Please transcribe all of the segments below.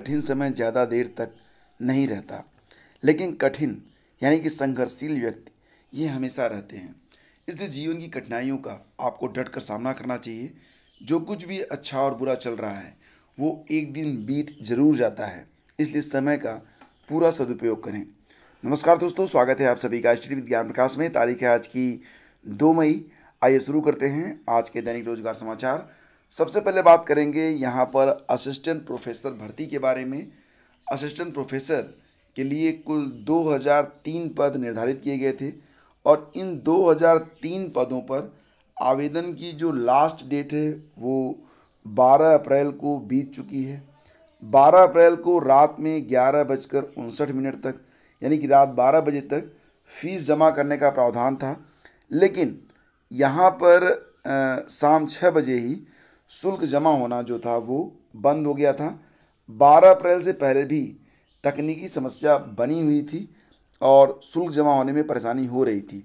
कठिन समय ज़्यादा देर तक नहीं रहता लेकिन कठिन यानी कि संघर्षशील व्यक्ति ये हमेशा रहते हैं इसलिए जीवन की कठिनाइयों का आपको डट कर सामना करना चाहिए जो कुछ भी अच्छा और बुरा चल रहा है वो एक दिन बीत जरूर जाता है इसलिए समय का पूरा सदुपयोग करें नमस्कार दोस्तों स्वागत है आप सभी का श्री विज्ञान प्रकाश में तारीख है आज की दो मई आइए शुरू करते हैं आज के दैनिक रोजगार समाचार सबसे पहले बात करेंगे यहाँ पर असिस्टेंट प्रोफेसर भर्ती के बारे में असिस्टेंट प्रोफेसर के लिए कुल 2003 पद निर्धारित किए गए थे और इन 2003 पदों पर आवेदन की जो लास्ट डेट है वो 12 अप्रैल को बीत चुकी है 12 अप्रैल को रात में ग्यारह बजकर उनसठ मिनट तक यानी कि रात 12 बजे तक फीस जमा करने का प्रावधान था लेकिन यहाँ पर आ, शाम छः बजे ही शुल्क जमा होना जो था वो बंद हो गया था 12 अप्रैल से पहले भी तकनीकी समस्या बनी हुई थी और शुल्क जमा होने में परेशानी हो रही थी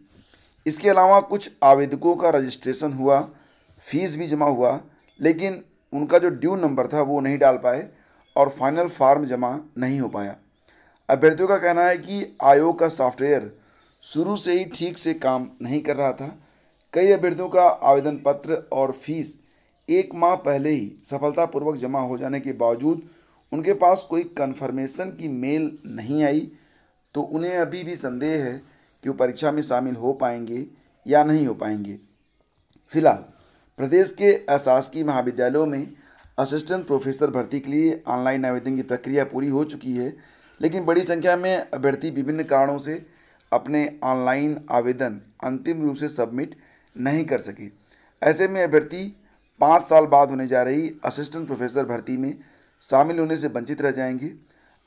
इसके अलावा कुछ आवेदकों का रजिस्ट्रेशन हुआ फीस भी जमा हुआ लेकिन उनका जो ड्यू नंबर था वो नहीं डाल पाए और फाइनल फार्म जमा नहीं हो पाया अभ्यर्थियों का कहना है कि आयोग का सॉफ्टवेयर शुरू से ही ठीक से काम नहीं कर रहा था कई अभ्यर्थियों का आवेदन पत्र और फीस एक माह पहले ही सफलतापूर्वक जमा हो जाने के बावजूद उनके पास कोई कन्फर्मेशन की मेल नहीं आई तो उन्हें अभी भी संदेह है कि वो परीक्षा में शामिल हो पाएंगे या नहीं हो पाएंगे फिलहाल प्रदेश के अशासकीय महाविद्यालयों में असिस्टेंट प्रोफेसर भर्ती के लिए ऑनलाइन आवेदन की प्रक्रिया पूरी हो चुकी है लेकिन बड़ी संख्या में अभ्यर्थी विभिन्न कारणों से अपने ऑनलाइन आवेदन अंतिम रूप से सबमिट नहीं कर सके ऐसे में अभ्यर्थी पाँच साल बाद होने जा रही असिस्टेंट प्रोफेसर भर्ती में शामिल होने से वंचित रह जाएंगे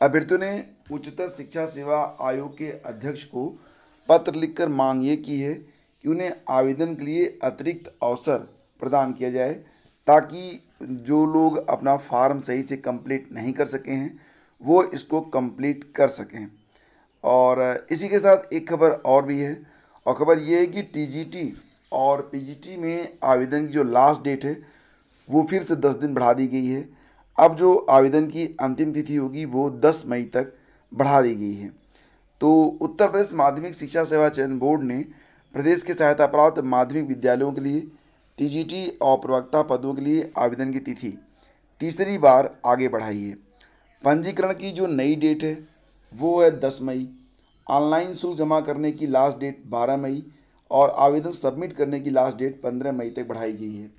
अभ्यर्थियों ने उच्चतर शिक्षा सेवा आयोग के अध्यक्ष को पत्र लिखकर मांग ये की है कि उन्हें आवेदन के लिए अतिरिक्त अवसर प्रदान किया जाए ताकि जो लोग अपना फार्म सही से कंप्लीट नहीं कर सके हैं वो इसको कंप्लीट कर सकें और इसी के साथ एक खबर और भी है और खबर ये है कि टीजीटी और पीजीटी में आवेदन की जो लास्ट डेट है वो फिर से दस दिन बढ़ा दी गई है अब जो आवेदन की अंतिम तिथि होगी वो दस मई तक बढ़ा दी गई है तो उत्तर प्रदेश माध्यमिक शिक्षा सेवा चयन बोर्ड ने प्रदेश के सहायता प्राप्त माध्यमिक विद्यालयों के लिए टीजीटी और प्रवक्ता पदों के लिए आवेदन की तिथि तीसरी बार आगे बढ़ाई है पंजीकरण की जो नई डेट है वो है दस मई ऑनलाइन शुल्क जमा करने की लास्ट डेट बारह मई और आवेदन सबमिट करने की लास्ट डेट पंद्रह मई तक बढ़ाई गई है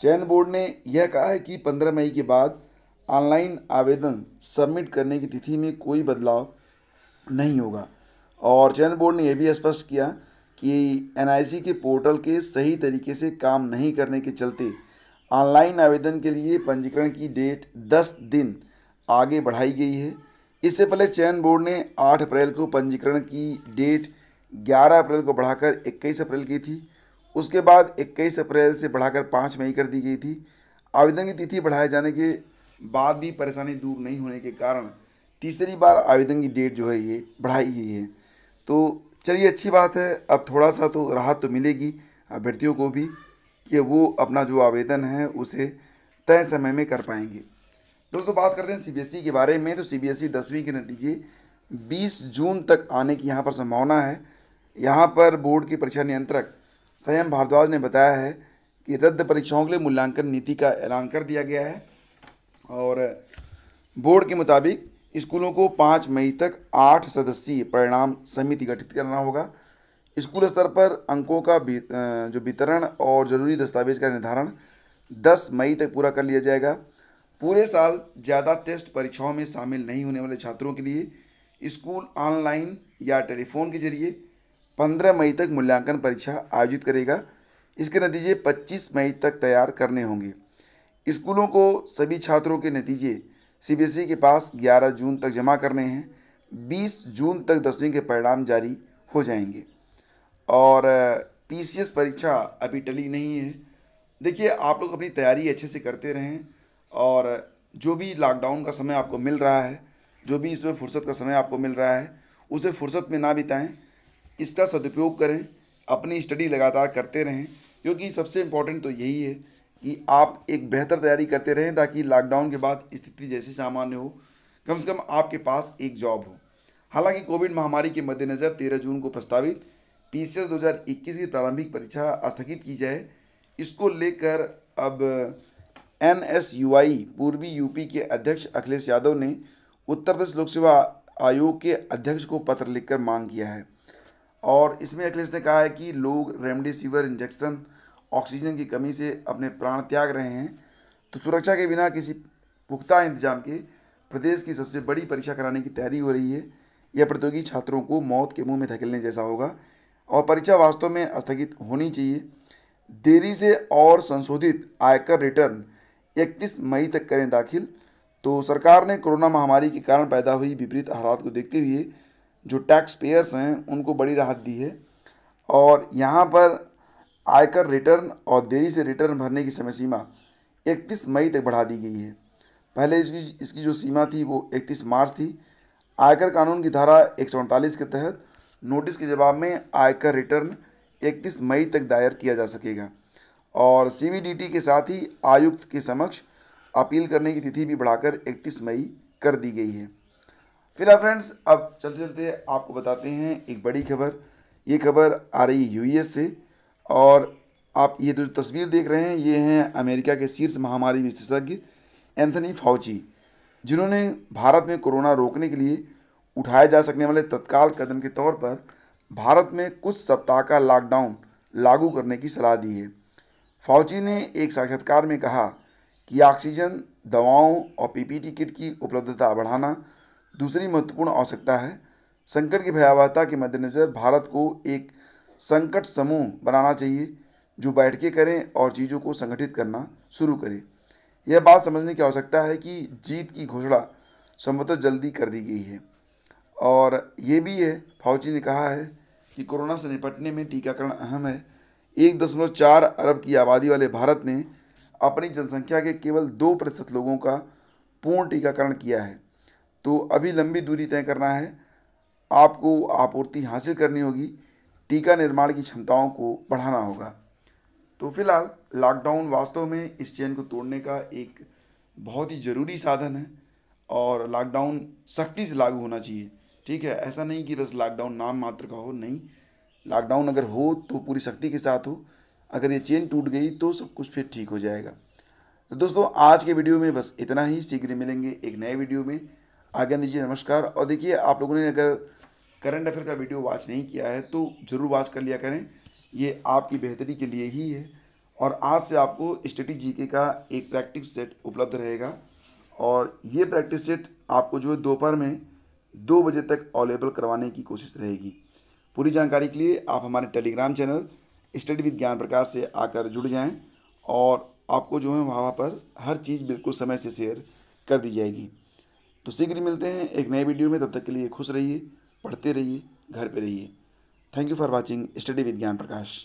चयन बोर्ड ने यह कहा है कि पंद्रह मई के बाद ऑनलाइन आवेदन सबमिट करने की तिथि में कोई बदलाव नहीं होगा और चयन बोर्ड ने यह भी स्पष्ट किया कि एन के पोर्टल के सही तरीके से काम नहीं करने के चलते ऑनलाइन आवेदन के लिए पंजीकरण की डेट 10 दिन आगे बढ़ाई गई है इससे पहले चयन बोर्ड ने 8 अप्रैल को पंजीकरण की डेट 11 अप्रैल को बढ़ाकर 21 अप्रैल की थी उसके बाद 21 अप्रैल से बढ़ाकर 5 मई कर दी गई थी आवेदन की तिथि बढ़ाए जाने के बाद भी परेशानी दूर नहीं होने के कारण तीसरी बार आवेदन की डेट जो है ये बढ़ाई गई है तो चलिए अच्छी बात है अब थोड़ा सा तो राहत तो मिलेगी अभ्यर्थियों को भी कि वो अपना जो आवेदन है उसे तय समय में कर पाएंगे दोस्तों बात करते हैं सीबीएसई e के बारे में तो सीबीएसई e दसवीं के नतीजे 20 जून तक आने की यहाँ पर संभावना है यहाँ पर बोर्ड के परीक्षा नियंत्रक संयम भारद्वाज ने बताया है कि रद्द परीक्षाओं के लिए मूल्यांकन नीति का ऐलान कर दिया गया है और बोर्ड के मुताबिक स्कूलों को पाँच मई तक आठ सदस्यीय परिणाम समिति गठित करना होगा स्कूल स्तर पर अंकों का जो वितरण और जरूरी दस्तावेज का निर्धारण 10 मई तक पूरा कर लिया जाएगा पूरे साल ज़्यादा टेस्ट परीक्षाओं में शामिल नहीं होने वाले छात्रों के लिए स्कूल ऑनलाइन या टेलीफोन के जरिए पंद्रह मई तक मूल्यांकन परीक्षा आयोजित करेगा इसके नतीजे पच्चीस मई तक तैयार करने होंगे स्कूलों को सभी छात्रों के नतीजे सी के पास ग्यारह जून तक जमा करने हैं बीस जून तक दसवीं के परिणाम जारी हो जाएंगे और पी परीक्षा अभी टली नहीं है देखिए आप लोग अपनी तैयारी अच्छे से करते रहें और जो भी लॉकडाउन का समय आपको मिल रहा है जो भी इसमें फुर्सत का समय आपको मिल रहा है उसे फुर्सत में ना बिताएं इसका सदुपयोग करें अपनी स्टडी लगातार करते रहें क्योंकि सबसे इम्पोर्टेंट तो यही है कि आप एक बेहतर तैयारी करते रहें ताकि लॉकडाउन के बाद स्थिति जैसी सामान्य हो कम से कम आपके पास एक जॉब हो हालांकि कोविड महामारी के मद्देनज़र तेरह जून को प्रस्तावित पी सी एस दो हज़ार इक्कीस की प्रारंभिक परीक्षा स्थगित की जाए इसको लेकर अब एन एस यू आई पूर्वी यूपी के अध्यक्ष अखिलेश यादव ने उत्तर प्रदेश लोक सेवा आयोग के अध्यक्ष को पत्र लिखकर मांग किया है और इसमें अखिलेश ने कहा है कि लोग रेमडेसिविर इंजेक्शन ऑक्सीजन की कमी से अपने प्राण त्याग रहे हैं तो सुरक्षा के बिना किसी पुख्ता इंतजाम के प्रदेश की सबसे बड़ी परीक्षा कराने की तैयारी हो रही है यह प्रतियोगी छात्रों को मौत के मुंह में धकेलने जैसा होगा और परीक्षा वास्तव में स्थगित होनी चाहिए देरी से और संशोधित आयकर रिटर्न 31 मई तक करें दाखिल तो सरकार ने कोरोना महामारी के कारण पैदा हुई विपरीत हालात को देखते हुए जो टैक्स पेयर्स हैं उनको बड़ी राहत दी है और यहाँ पर आयकर रिटर्न और देरी से रिटर्न भरने की समय सीमा इकतीस मई तक बढ़ा दी गई है पहले इसकी इसकी जो सीमा थी वो इकतीस मार्च थी आयकर कानून की धारा एक के तहत नोटिस के जवाब में आयकर रिटर्न 31 मई तक दायर किया जा सकेगा और सी के साथ ही आयुक्त के समक्ष अपील करने की तिथि भी बढ़ाकर इकतीस मई कर दी गई है फिर आप फ्रेंड्स अब चलते चलते आपको बताते हैं एक बड़ी खबर ये खबर आ रही है यूएस से और आप ये जो तस्वीर देख रहे हैं ये हैं अमेरिका के शीर्ष महामारी विशेषज्ञ एंथनी फाउची जिन्होंने भारत में कोरोना रोकने के लिए उठाए जा सकने वाले तत्काल कदम के तौर पर भारत में कुछ सप्ताह का लॉकडाउन लागू करने की सलाह दी है फाउची ने एक साक्षात्कार में कहा कि ऑक्सीजन दवाओं और पीपीटी किट की उपलब्धता बढ़ाना दूसरी महत्वपूर्ण आवश्यकता है संकट की भयावहता के मद्देनज़र भारत को एक संकट समूह बनाना चाहिए जो बैठ के करें और चीज़ों को संगठित करना शुरू करें यह बात समझने की आवश्यकता है कि जीत की घोषणा संभवतः जल्दी कर दी गई है और ये भी है फौजी ने कहा है कि कोरोना से निपटने में टीकाकरण अहम है एक दशमलव चार अरब की आबादी वाले भारत ने अपनी जनसंख्या के केवल दो प्रतिशत लोगों का पूर्ण टीकाकरण किया है तो अभी लंबी दूरी तय करना है आपको आपूर्ति हासिल करनी होगी टीका निर्माण की क्षमताओं को बढ़ाना होगा तो फिलहाल लॉकडाउन वास्तव में इस चेन को तोड़ने का एक बहुत ही ज़रूरी साधन है और लॉकडाउन सख्ती से लागू होना चाहिए ठीक है ऐसा नहीं कि बस लॉकडाउन नाम मात्र का हो नहीं लॉकडाउन अगर हो तो पूरी सख्ती के साथ हो अगर ये चेन टूट गई तो सब कुछ फिर ठीक हो जाएगा तो दोस्तों आज के वीडियो में बस इतना ही शीघ्र मिलेंगे एक नए वीडियो में आज्ञा दीजिए नमस्कार और देखिए आप लोगों ने अगर करंट अफेयर का वीडियो वॉच नहीं किया है तो ज़रूर वॉच कर लिया करें ये आपकी बेहतरी के लिए ही है और आज से आपको स्टडी जीके का एक प्रैक्टिस सेट उपलब्ध रहेगा और ये प्रैक्टिस सेट आपको जो है दोपहर में दो बजे तक अवेलेबल करवाने की कोशिश रहेगी पूरी जानकारी के लिए आप हमारे टेलीग्राम चैनल स्टडी विद ज्ञान प्रकाश से आकर जुड़ जाएँ और आपको जो है वहाँ पर हर चीज़ बिल्कुल समय से शेयर कर दी जाएगी तो शीघ्र मिलते हैं एक नए वीडियो में तब तक के लिए खुश रहिए पढ़ते रहिए घर पर रहिए thank you for watching study Vigyan Prakash